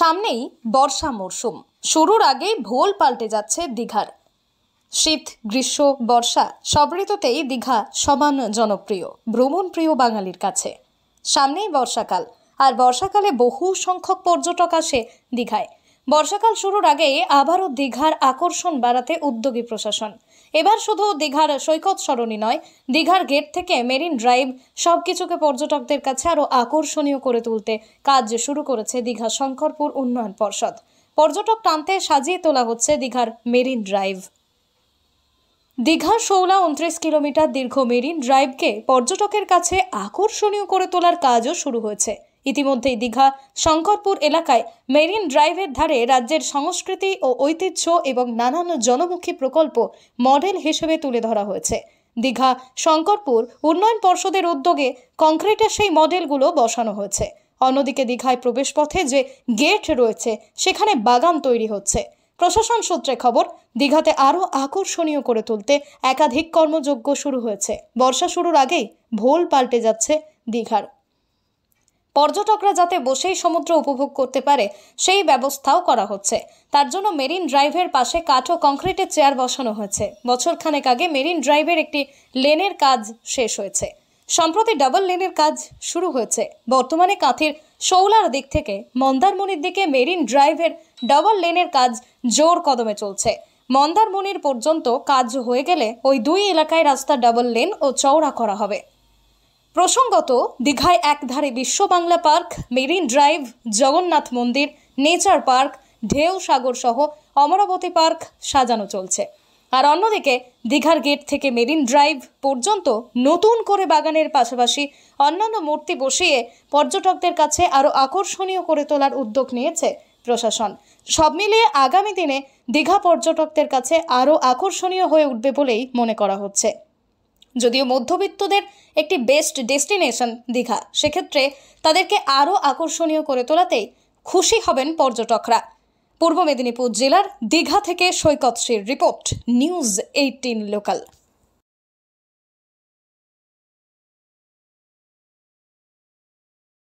সামনেই বর্ষা মরশুম শুরুর আগেই ভোল পাল্টে যাচ্ছে দীঘার শীত গ্রীষ্ম বর্ষা সব ঋতুতেই দীঘা সমান জনপ্রিয় ভ্রমণপ্রিয় বাঙালির কাছে সামনেই বর্ষাকাল আর বর্ষাকালে বহু সংখ্যক পর্যটক আসে দীঘায় বর্ষাকাল শুরুর আগে আবারও দীঘার আকর্ষণ বাড়াতে উদ্যোগী প্রশাসন এবার শুধু দীঘার সৈকত সরণি নয় দীঘার গেট থেকে মেরিন ড্রাইভ সব কিছুকে পর্যটকদের কাছে আরও আকর্ষণীয় করে তুলতে কাজ শুরু করেছে দীঘা শঙ্করপুর উন্নয়ন পর্ষদ পর্যটক টানতে সাজিয়ে তোলা হচ্ছে দীঘার মেরিন ড্রাইভ দীঘা শৌলা উনত্রিশ কিলোমিটার দীর্ঘ মেরিন ড্রাইভকে পর্যটকের কাছে আকর্ষণীয় করে তোলার কাজও শুরু হয়েছে ইতিমধ্যেই দীঘা শঙ্করপুর এলাকায় মেরিন ড্রাইভের ধারে রাজ্যের সংস্কৃতি ও ঐতিহ্য এবং নানান জনমুখী প্রকল্প মডেল হিসেবে তুলে ধরা হয়েছে দীঘা শঙ্করপুর উন্নয়ন পর্ষদের উদ্যোগে কংক্রিটের সেই মডেলগুলো বসানো হয়েছে অন্যদিকে দীঘায় প্রবেশপথে যে গেট রয়েছে সেখানে বাগান তৈরি হচ্ছে প্রশাসন সূত্রে খবর দীঘাতে আরও আকর্ষণীয় করে তুলতে একাধিক কর্মযজ্ঞ শুরু হয়েছে বর্ষা শুরুর আগেই ভোল পাল্টে যাচ্ছে দীঘার পর্যটকরা যাতে বসেই সমুদ্র উপভোগ করতে পারে সেই ব্যবস্থাও করা হচ্ছে তার জন্য মেরিন ড্রাইভের পাশে কাঠ ও কংক্রিটের চেয়ার বসানো হয়েছে বছরখানেক আগে মেরিন ড্রাইভের একটি লেনের কাজ শেষ হয়েছে সম্প্রতি ডাবল লেনের কাজ শুরু হয়েছে বর্তমানে কাঁথির শৌলার দিক থেকে মন্দারমণির দিকে মেরিন ড্রাইভের ডাবল লেনের কাজ জোর কদমে চলছে মন্দারমণির পর্যন্ত কাজ হয়ে গেলে ওই দুই এলাকায় রাস্তা ডাবল লেন ও চওড়া করা হবে প্রসঙ্গত দীঘায় একধারে Biswa Bangla park marine drive Jagannath মন্দির নেচার পার্ক ঢেউ সাগর সহ অমরাবতী পার্ক সাজানো চলছে আর অন্যদিকে দীঘার গেট থেকে মেরিন ড্রাইভ পর্যন্ত নতুন করে বাগানের পাশাপাশি অন্যান্য মূর্তি বসিয়ে পর্যটকদের কাছে আরও আকর্ষণীয় করে তোলার উদ্যোগ নিয়েছে প্রশাসন সব মিলিয়ে আগামী দিনে দীঘা পর্যটকদের কাছে আরও আকর্ষণীয় হয়ে উঠবে বলেই মনে করা হচ্ছে যদিও মধ্যবিত্তদের একটি বেস্ট ডেস্টিনেশন দীঘা সেক্ষেত্রে তাদেরকে আরও আকর্ষণীয় করে তোলাতেই খুশি হবেন পর্যটকরা পূর্ব মেদিনীপুর জেলার দীঘা থেকে সৈকত রিপোর্ট নিউজ এইটিন লোকাল